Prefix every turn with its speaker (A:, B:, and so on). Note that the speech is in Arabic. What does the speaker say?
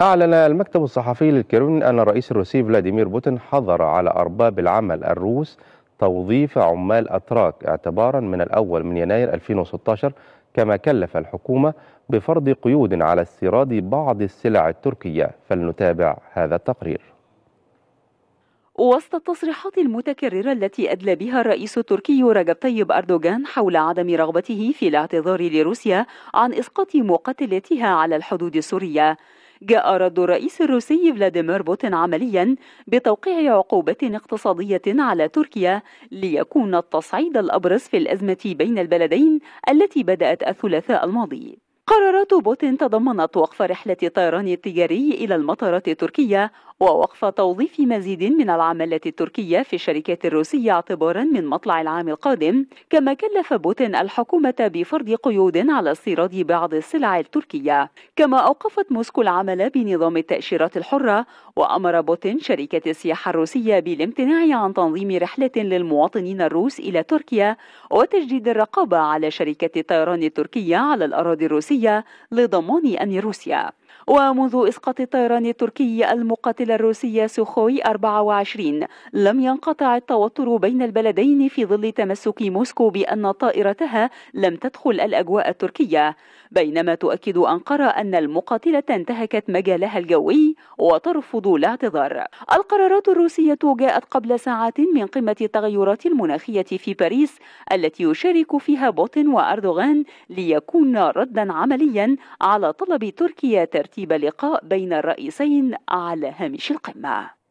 A: أعلن المكتب الصحفي للكرملين أن الرئيس الروسي فلاديمير بوتين حظر على أرباب العمل الروس توظيف عمال أتراك اعتبارا من الأول من يناير 2016 كما كلف الحكومة بفرض قيود على استيراد بعض السلع التركية فلنتابع هذا التقرير
B: وسط التصريحات المتكررة التي أدلى بها الرئيس التركي رجب طيب أردوغان حول عدم رغبته في الاعتذار لروسيا عن إسقاط مقاتلاتها على الحدود السورية جاء رد الرئيس الروسي فلاديمير بوتين عمليا بتوقيع عقوبة اقتصادية على تركيا ليكون التصعيد الأبرز في الأزمة بين البلدين التي بدأت الثلاثاء الماضي قرارات بوتين تضمنت وقف رحلة الطيران التجاري إلى المطارات التركية ووقف توظيف مزيد من العمالة التركية في الشركات الروسية اعتبارا من مطلع العام القادم كما كلف بوتين الحكومة بفرض قيود على استيراد بعض السلع التركية كما أوقفت موسكو العمل بنظام التأشيرات الحرة وأمر بوتين شركة السياحة الروسية بالامتناع عن تنظيم رحلة للمواطنين الروس إلى تركيا وتجديد الرقابة على شركة الطيران التركية على الأراضي الروسية لضمان أمن روسيا ومنذ إسقاط الطيران التركي المقاتلة الروسية سوخوي 24 لم ينقطع التوتر بين البلدين في ظل تمسك موسكو بأن طائرتها لم تدخل الأجواء التركية بينما تؤكد أنقرة أن المقاتلة انتهكت مجالها الجوي وترفض الاعتذار القرارات الروسية جاءت قبل ساعات من قمة التغيرات المناخية في باريس التي يشارك فيها بوتين وأردوغان ليكون ردا عمليا على طلب تركيا ترتيب ترتيب لقاء بين الرئيسين على هامش القمة